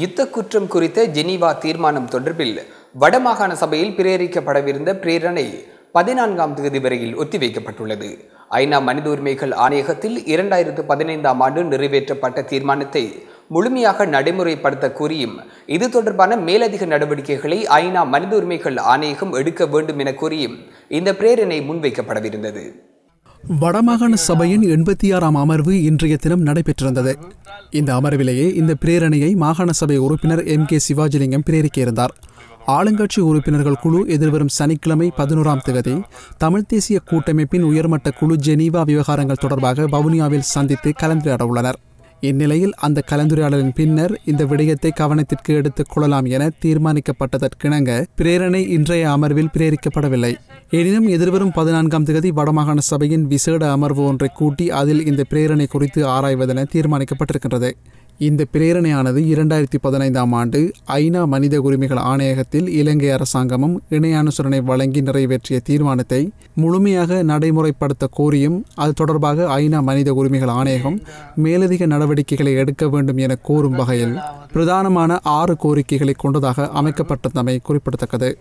யுத்த குற்றம் குறித்த ஜெனீவா தீர்மானம் தொடர்பில் வடமாகாண சபையில் பிரேரிக்கப்படவிருந்த பிரேரணை பதினான்காம் தேதி வரையில் ஒத்திவைக்கப்பட்டுள்ளது ஐநா மனித உரிமைகள் ஆணையகத்தில் இரண்டாயிரத்து பதினைந்தாம் ஆண்டு நிறைவேற்றப்பட்ட தீர்மானத்தை முழுமையாக நடைமுறைப்படுத்த கூறியும் இது தொடர்பான மேலதிக நடவடிக்கைகளை ஐநா மனித உரிமைகள் ஆணையகம் எடுக்க வேண்டும் என கூறியும் இந்த பிரேரணை முன்வைக்கப்படவிருந்தது வடமாகாண சபையின் எண்பத்தி ஆறாம் அமர்வு இன்றைய தினம் நடைபெற்றிருந்தது இந்த அமர்விலேயே இந்த பிரேரணையை மாகாண சபை உறுப்பினர் எம் கே சிவாஜிலிங்கம் இருந்தார் ஆளுங்கட்சி உறுப்பினர்கள் குழு எதிர்வரும் சனிக்கிழமை பதினோராம் தேதி தமிழ்த் தேசிய கூட்டமைப்பின் உயர்மட்ட குழு ஜெனீவா விவகாரங்கள் தொடர்பாக வவுனியாவில் சந்தித்து கலந்துரையாட உள்ளனர் இந்நிலையில் அந்த கலந்துரையாடலின் பின்னர் இந்த விடயத்தை கவனத்திற்கு எடுத்துக் கொள்ளலாம் என தீர்மானிக்கப்பட்டதற்கிணங்க பிரேரணை இன்றைய அமர்வில் பிரேரிக்கப்படவில்லை எனினும் எதிர்வரும் பதினான்காம் தேதி வடமாகாண சபையின் விசேட அமர்வு ஒன்றை கூட்டி அதில் இந்த பிரேரணை குறித்து ஆராய்வதென தீர்மானிக்கப்பட்டிருக்கின்றது இந்த பிரேரணையானது இரண்டாயிரத்தி பதினைந்தாம் ஆண்டு ஐநா மனித உரிமைகள் ஆணையகத்தில் இலங்கை அரசாங்கமும் இணை அனுசரணை வழங்கி நிறைவேற்றிய தீர்மானத்தை முழுமையாக நடைமுறைப்படுத்த கோரியும் அது தொடர்பாக ஐநா மனித உரிமைகள் ஆணையகம் மேலதிக நடவடிக்கைகளை எடுக்க வேண்டும் என கோரும் வகையில் பிரதானமான ஆறு கோரிக்கைகளை கொண்டதாக அமைக்கப்பட்டதமை குறிப்பிடத்தக்கது